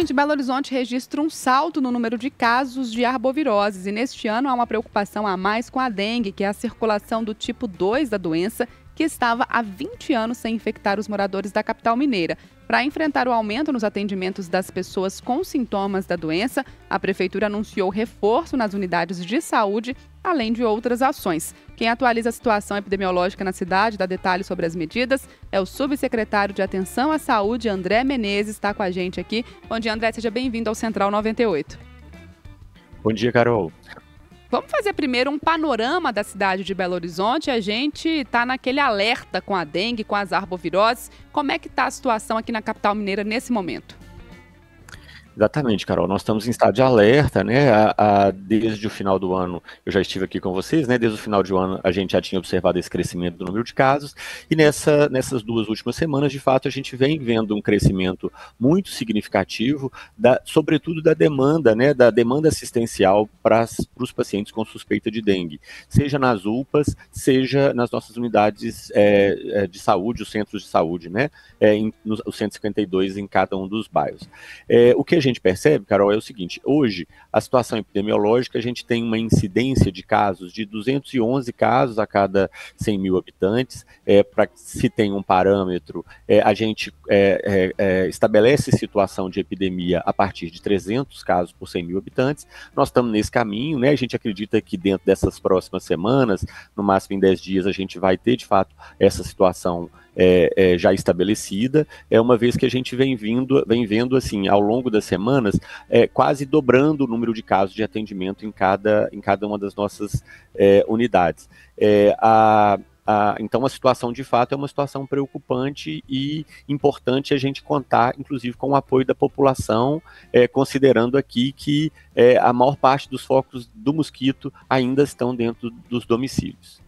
Gente, Belo Horizonte registra um salto no número de casos de arboviroses e neste ano há uma preocupação a mais com a dengue, que é a circulação do tipo 2 da doença, que estava há 20 anos sem infectar os moradores da capital mineira. Para enfrentar o aumento nos atendimentos das pessoas com sintomas da doença, a prefeitura anunciou reforço nas unidades de saúde, além de outras ações. Quem atualiza a situação epidemiológica na cidade, dá detalhes sobre as medidas, é o subsecretário de Atenção à Saúde, André Menezes, está com a gente aqui. Bom dia, André, seja bem-vindo ao Central 98. Bom dia, Carol. Vamos fazer primeiro um panorama da cidade de Belo Horizonte. A gente está naquele alerta com a dengue, com as arboviroses. Como é que está a situação aqui na capital mineira nesse momento? Exatamente, Carol. Nós estamos em estado de alerta, né? A, a, desde o final do ano, eu já estive aqui com vocês, né? Desde o final do ano, a gente já tinha observado esse crescimento do número de casos, e nessa, nessas duas últimas semanas, de fato, a gente vem vendo um crescimento muito significativo, da, sobretudo da demanda, né? Da demanda assistencial para os pacientes com suspeita de dengue, seja nas UPAs, seja nas nossas unidades é, é, de saúde, os centros de saúde, né? É, em, nos, os 152 em cada um dos bairros. É, o que a gente percebe, Carol, é o seguinte: hoje, a situação epidemiológica, a gente tem uma incidência de casos de 211 casos a cada 100 mil habitantes. É, Para se tem um parâmetro, é, a gente é, é, é, estabelece situação de epidemia a partir de 300 casos por 100 mil habitantes. Nós estamos nesse caminho, né? A gente acredita que dentro dessas próximas semanas, no máximo em 10 dias, a gente vai ter de fato essa situação é, é, já estabelecida, é uma vez que a gente vem vindo, vem vendo assim, ao longo das semanas, é, quase dobrando o número de casos de atendimento em cada, em cada uma das nossas é, unidades. É, a, então, a situação de fato é uma situação preocupante e importante a gente contar, inclusive, com o apoio da população, é, considerando aqui que a maior parte dos focos do mosquito ainda estão dentro dos domicílios.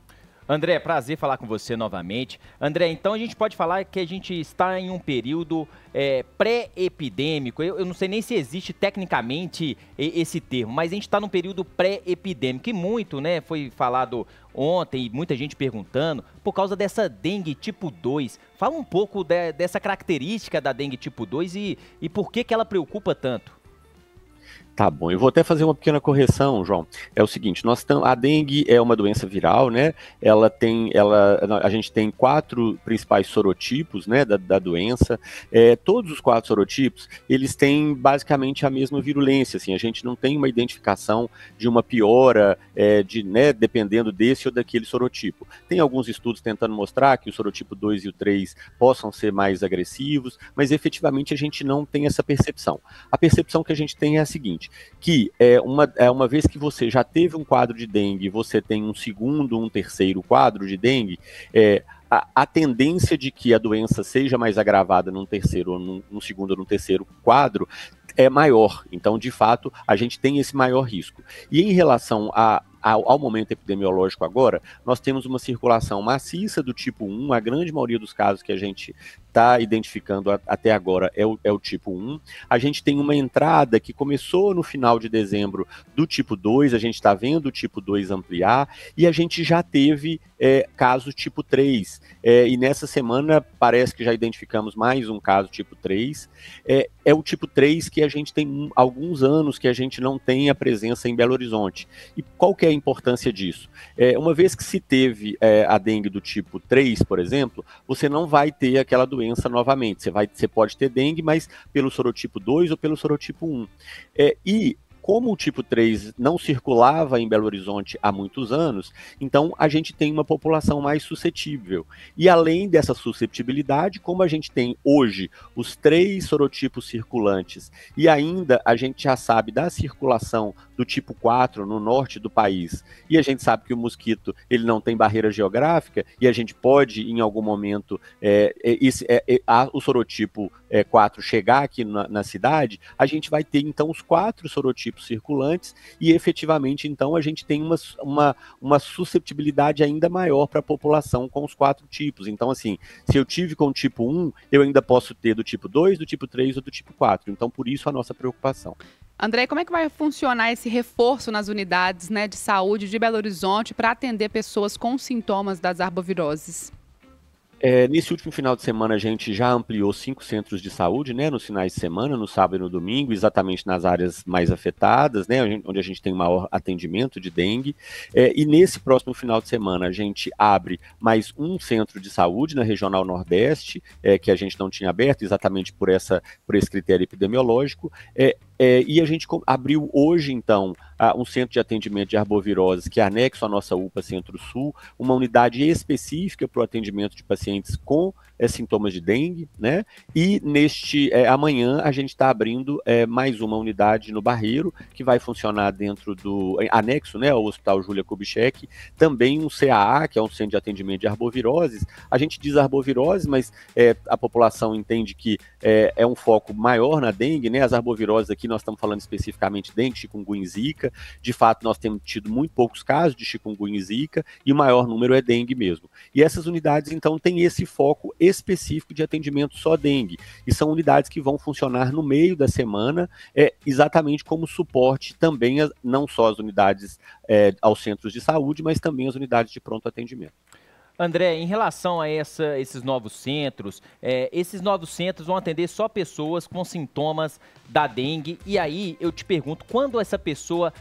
André, prazer falar com você novamente. André, então a gente pode falar que a gente está em um período é, pré-epidêmico. Eu, eu, não sei nem se existe tecnicamente esse termo, mas a gente está num período pré-epidêmico. E muito, né? Foi falado ontem, muita gente perguntando, por causa dessa dengue tipo 2. Fala um pouco de, dessa característica da dengue tipo 2 e, e por que, que ela preocupa tanto. Tá bom, eu vou até fazer uma pequena correção, João. É o seguinte, nós tam, a dengue é uma doença viral, né? Ela tem, ela, a gente tem quatro principais sorotipos, né, da, da doença. É, todos os quatro sorotipos, eles têm basicamente a mesma virulência, assim. A gente não tem uma identificação de uma piora, é, de, né, dependendo desse ou daquele sorotipo. Tem alguns estudos tentando mostrar que o sorotipo 2 e o 3 possam ser mais agressivos, mas efetivamente a gente não tem essa percepção. A percepção que a gente tem é a seguinte seguinte, que é uma, é uma vez que você já teve um quadro de dengue, você tem um segundo, um terceiro quadro de dengue, é, a, a, tendência de que a doença seja mais agravada num terceiro, num, num segundo ou num terceiro quadro é maior. Então, de fato, a gente tem esse maior risco. E em relação a ao, ao, momento epidemiológico agora, nós temos uma circulação maciça do tipo 1, a grande maioria dos casos que a gente está identificando a, até agora é o, é o tipo 1. A gente tem uma entrada que começou no final de dezembro do tipo 2, a gente está vendo o tipo 2 ampliar, e a gente já teve é, caso tipo 3. É, e nessa semana parece que já identificamos mais um caso tipo 3. É, é o tipo 3 que a gente tem um, alguns anos que a gente não tem a presença em Belo Horizonte. E qual que é a importância disso? É, uma vez que se teve é, a dengue do tipo 3, por exemplo, você não vai ter aquela doença doença novamente. Você, vai, você pode ter dengue, mas pelo sorotipo 2 ou pelo sorotipo 1. É, e como o tipo 3 não circulava em Belo Horizonte há muitos anos, então a gente tem uma população mais suscetível. E além dessa susceptibilidade, como a gente tem hoje os três sorotipos circulantes e ainda a gente já sabe da circulação do tipo 4 no norte do país, e a gente sabe que o mosquito ele não tem barreira geográfica e a gente pode em algum momento é, é esse, é, é, o sorotipo é, chegar aqui na, na, cidade, a gente vai ter então os quatro sorotipos circulantes e efetivamente então a gente tem uma, uma, uma susceptibilidade ainda maior para a população com os quatro tipos. Então, assim, se eu tive com o tipo 1, eu ainda posso ter do tipo 2, do tipo 3 ou do tipo 4. Então, por isso a nossa preocupação. André, como é que vai funcionar esse reforço nas unidades né, de saúde de Belo Horizonte para atender pessoas com sintomas das arboviroses? É, nesse último final de semana, a gente já ampliou cinco centros de saúde, né? Nos finais de semana, no sábado e no domingo, exatamente nas áreas mais afetadas, né? Onde a gente tem maior atendimento de dengue. É, e nesse próximo final de semana, a gente abre mais um centro de saúde na Regional Nordeste, é, que a gente não tinha aberto, exatamente por, essa, por esse critério epidemiológico. É, é, e a gente abriu hoje, então, um centro de atendimento de arboviroses que é anexo à nossa UPA Centro-Sul, uma unidade específica para o atendimento de pacientes com é, sintomas de dengue, né? E neste é, amanhã a gente está abrindo é, mais uma unidade no Barreiro, que vai funcionar dentro do anexo, né, ao Hospital Júlia Kubitschek, também um CAA, que é um centro de atendimento de arboviroses. A gente diz arboviroses, mas é, a população entende que é, é um foco maior na dengue, né? As arboviroses aqui nós estamos falando especificamente dengue, chikungunya e zika. De fato, nós temos tido muito poucos casos de chikungunya e zika e o maior número é dengue mesmo. E essas unidades, então, têm esse foco específico de atendimento só dengue. E são unidades que vão funcionar no meio da semana, é, exatamente como suporte também, não só as unidades é, aos centros de saúde, mas também as unidades de pronto atendimento. André, em relação a essa, esses novos centros, é, esses novos centros vão atender só pessoas com sintomas da dengue. E aí eu te pergunto, quando essa pessoa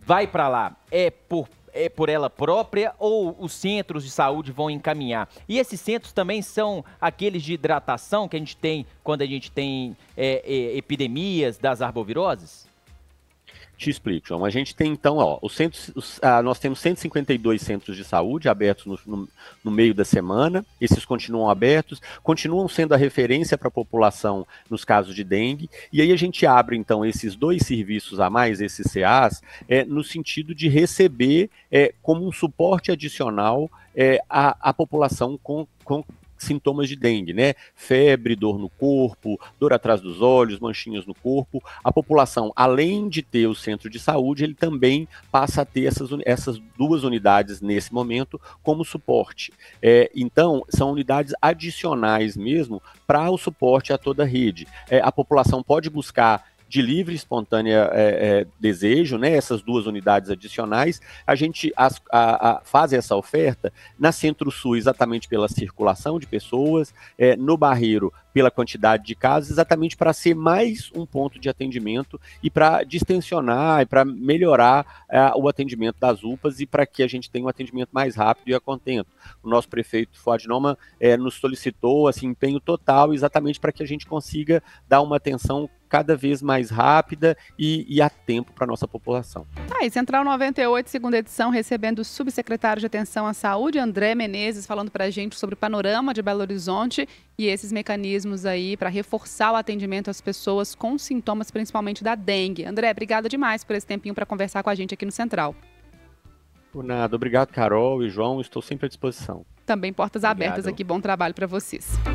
vai para lá, é por é por ela própria ou os centros de saúde vão encaminhar? E esses centros também são aqueles de hidratação que a gente tem quando a gente tem é, é, epidemias das arboviroses? Te explico, João. A gente tem então, ó, os centros, os, ah, nós temos 152 centros de saúde abertos no, no, no, meio da semana, esses continuam abertos, continuam sendo a referência para a população nos casos de dengue, e aí a gente abre então esses dois serviços a mais, esses CAs, é, no sentido de receber é, como um suporte adicional é, a, a população com, com sintomas de dengue, né? Febre, dor no corpo, dor atrás dos olhos, manchinhas no corpo. A população, além de ter o centro de saúde, ele também passa a ter essas, essas duas unidades nesse momento como suporte. É, então, são unidades adicionais mesmo para o suporte a toda a rede. É, a população pode buscar de livre espontânea é, é, desejo, né, essas duas unidades adicionais, a gente as, a, a, faz essa oferta na Centro-Sul exatamente pela circulação de pessoas, é, no Barreiro pela quantidade de casos, exatamente para ser mais um ponto de atendimento e para distensionar e para melhorar é, o atendimento das UPAs e para que a gente tenha um atendimento mais rápido e a contento. O nosso prefeito Fuad Noma é, nos solicitou assim, empenho total exatamente para que a gente consiga dar uma atenção cada vez mais rápida e, e a tempo para a nossa população. Tá aí, Central 98, segunda edição, recebendo o subsecretário de Atenção à Saúde, André Menezes, falando para a gente sobre o panorama de Belo Horizonte e esses mecanismos aí para reforçar o atendimento às pessoas com sintomas, principalmente da dengue. André, obrigada demais por esse tempinho para conversar com a gente aqui no Central. Por nada. Obrigado, Carol e João. Estou sempre à disposição. Também portas Obrigado. abertas aqui. Bom trabalho para vocês.